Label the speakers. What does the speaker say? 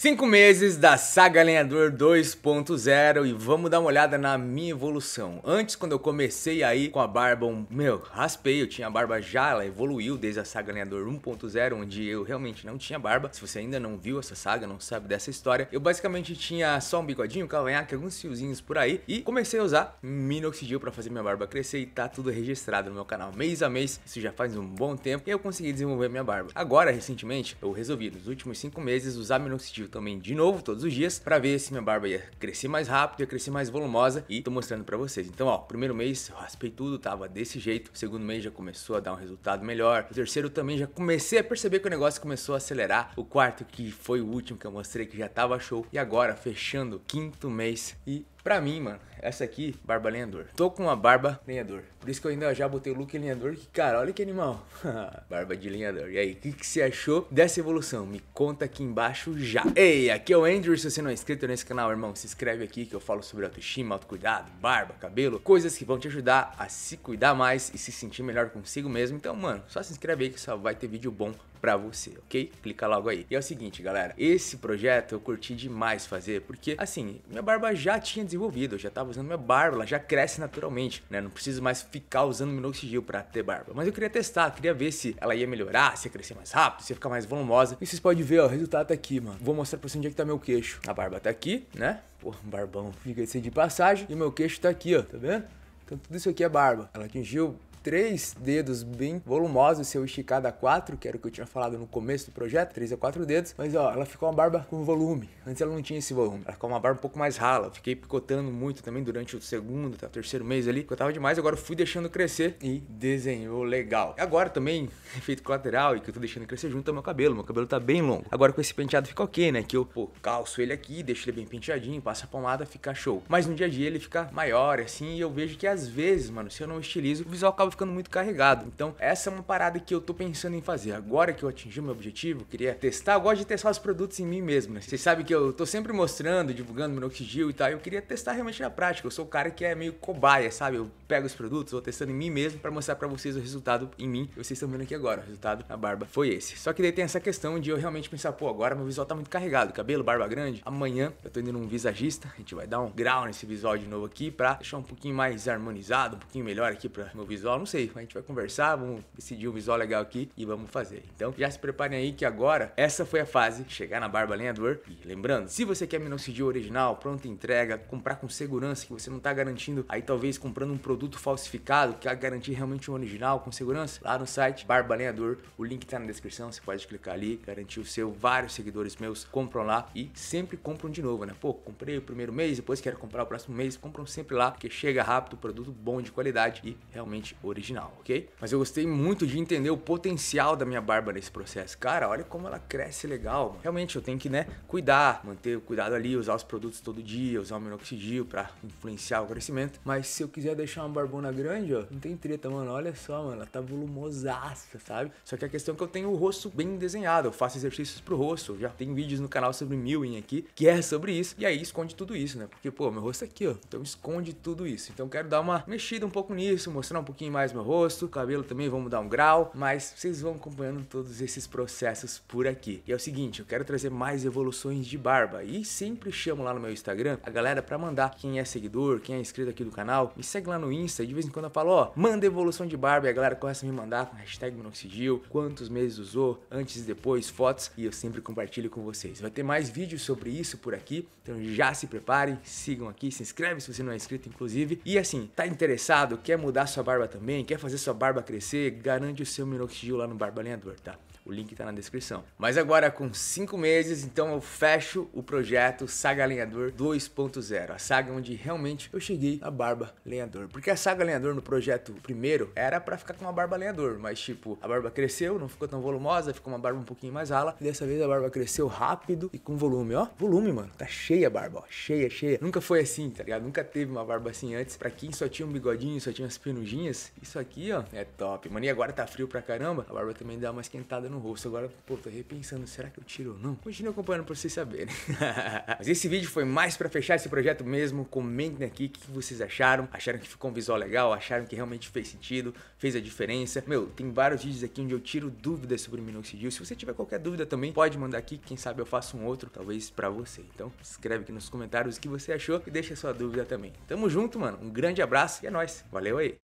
Speaker 1: Cinco meses da Saga Lenhador 2.0 e vamos dar uma olhada na minha evolução. Antes, quando eu comecei aí com a barba, um, meu, raspei, eu tinha a barba já, ela evoluiu desde a Saga Lenhador 1.0, onde eu realmente não tinha barba. Se você ainda não viu essa saga, não sabe dessa história, eu basicamente tinha só um bigodinho, um cavanhaque, alguns fiozinhos por aí e comecei a usar minoxidil para fazer minha barba crescer e tá tudo registrado no meu canal mês a mês, isso já faz um bom tempo e eu consegui desenvolver minha barba. Agora, recentemente, eu resolvi nos últimos cinco meses usar minoxidil vídeo também de novo, todos os dias, para ver se minha barba ia crescer mais rápido, ia crescer mais volumosa e tô mostrando para vocês. Então, ó, primeiro mês eu raspei tudo, tava desse jeito. Segundo mês já começou a dar um resultado melhor. O terceiro também já comecei a perceber que o negócio começou a acelerar. O quarto, que foi o último que eu mostrei, que já tava show. E agora, fechando quinto mês e Pra mim, mano, essa aqui, barba lenhador. Tô com uma barba lenhador. Por isso que eu ainda já botei o look lenhador, que cara, olha que animal. barba de lenhador. E aí, o que, que, você achou dessa evolução? Me conta aqui embaixo já. Ei, aqui é o Andrew, se você não é inscrito nesse canal, irmão, se inscreve aqui que eu falo sobre autoestima, autocuidado, barba, cabelo, coisas que vão te ajudar a se cuidar mais e se sentir melhor consigo mesmo. Então, mano, só se inscreve aí que só vai ter vídeo bom pra você, ok? Clica logo aí. E é o seguinte, galera, esse projeto eu curti demais fazer, porque, assim, minha barba já tinha desenvolvido, eu já tava usando minha barba, ela já cresce naturalmente, né? Não preciso mais ficar usando minoxidil para ter barba. Mas eu queria testar, queria ver se ela ia melhorar, se ia crescer mais rápido, se ia ficar mais volumosa. E vocês podem ver, ó, o resultado tá aqui, mano. Vou mostrar pra vocês onde é que tá meu queixo. A barba tá aqui, né? Pô, barbão, fica de passagem. E meu queixo tá aqui, ó, tá vendo? Então tudo isso aqui é barba. Ela atingiu três dedos bem volumosos, se eu é esticar dá quatro, que era o que eu tinha falado no começo do projeto, três a quatro dedos, mas ó, ela ficou uma barba com volume. Antes ela não tinha esse volume, ela ficou uma barba um pouco mais rala. Eu fiquei picotando muito também durante o segundo, tá, terceiro mês ali, picotava demais, agora fui deixando crescer e desenhou legal. Agora também, efeito colateral e que eu tô deixando crescer junto é meu cabelo, meu cabelo tá bem longo. Agora com esse penteado fica ok, né? Que eu, pô, calço ele aqui, deixo ele bem penteadinho, passo a pomada, fica show. Mas no dia a dia ele fica maior, assim, e eu vejo que às vezes, mano, se eu não estilizo, o visual acaba ficando muito carregado. Então, essa é uma parada que eu tô pensando em fazer. Agora que eu atingi meu objetivo, queria testar. Eu gosto de testar os produtos em mim mesmo. Né? Vocês sabem que eu tô sempre mostrando, divulgando minoxidil e tal. Eu queria testar realmente na prática. Eu sou o cara que é meio cobaia, sabe? Eu pego os produtos, vou testando em mim mesmo para mostrar para vocês o resultado em mim. Vocês estão vendo aqui agora. O resultado na barba foi esse. Só que daí tem essa questão de eu realmente pensar, pô, agora meu visual tá muito carregado. Cabelo, barba grande. Amanhã eu tô indo num visagista. A gente vai dar um grau nesse visual de novo aqui pra deixar um pouquinho mais harmonizado, um pouquinho melhor aqui pro meu visual não sei. A gente vai conversar, vamos decidir um visual legal aqui e vamos fazer. Então já se preparem aí que agora essa foi a fase, chegar na barba lenhador. E lembrando, se você quer minoxidil original, pronta entrega, comprar com segurança que você não tá garantindo, aí talvez comprando um produto falsificado que vai garantir realmente um original com segurança, lá no site Barba Lenhador, o link tá na descrição, você pode clicar ali, garantir o seu, vários seguidores meus compram lá e sempre compram de novo, né? Pô, comprei o primeiro mês, depois quero comprar o próximo mês, compram sempre lá, porque chega rápido, produto bom de qualidade e realmente original, ok? Mas eu gostei muito de entender o potencial da minha barba nesse processo. Cara, olha como ela cresce legal. Mano. Realmente eu tenho que, né, cuidar, manter o cuidado ali, usar os produtos todo dia, usar o minoxidil para influenciar o crescimento. Mas se eu quiser deixar uma barbona grande, ó, não tem treta, mano. Olha só, mano, ela tá volumosaça, sabe? Só que a questão é que eu tenho o rosto bem desenhado, eu faço exercícios pro rosto, já tem vídeos no canal sobre milling aqui, que é sobre isso. E aí esconde tudo isso, né? Porque, pô, meu rosto é aqui, ó, então esconde tudo isso. Então eu quero dar uma mexida um pouco nisso, mostrar um pouquinho mais mais meu rosto, cabelo também vamos dar um grau, mas vocês vão acompanhando todos esses processos por aqui. E é o seguinte, eu quero trazer mais evoluções de barba e sempre chamo lá no meu Instagram a galera para mandar quem é seguidor, quem é inscrito aqui do canal, me segue lá no Insta de vez em quando eu falo, ó, manda evolução de barba e a galera começa a me mandar com hashtag minoxidil, quantos meses usou, antes e depois, fotos e eu sempre compartilho com vocês. Vai ter mais vídeos sobre isso por aqui, então já se preparem, sigam aqui, se inscreve se você não é inscrito inclusive. E assim, tá interessado, quer mudar sua barba também? quer fazer sua barba crescer, garante o seu minoxidil lá no Barba Lentor, tá? O link está na descrição. Mas agora, com cinco meses, então eu fecho o projeto Saga Lenhador 2.0. A saga onde realmente eu cheguei na barba lenhador. Porque a saga lenhador no projeto primeiro era para ficar com uma barba lenhador. Mas, tipo, a barba cresceu, não ficou tão volumosa, ficou uma barba um pouquinho mais rala. E dessa vez a barba cresceu rápido e com volume, ó. Volume, mano. Tá cheia a barba, ó. Cheia, cheia. Nunca foi assim, tá ligado? Nunca teve uma barba assim antes. Pra quem só tinha um bigodinho, só tinha umas penujinhas, isso aqui, ó, é top. Mano, e agora tá frio pra caramba. A barba também dá uma esquentada no no rosto. Agora, pô, tô repensando, será que eu tiro ou não? Continue acompanhando pra vocês saberem. Mas esse vídeo foi mais pra fechar esse projeto mesmo. Comentem aqui o que vocês acharam. Acharam que ficou um visual legal? Acharam que realmente fez sentido? Fez a diferença? Meu, tem vários vídeos aqui onde eu tiro dúvidas sobre minoxidil. Se você tiver qualquer dúvida também, pode mandar aqui. Quem sabe eu faço um outro, talvez pra você. Então, escreve aqui nos comentários o que você achou e deixa sua dúvida também. Tamo junto, mano. Um grande abraço e é nóis. Valeu aí.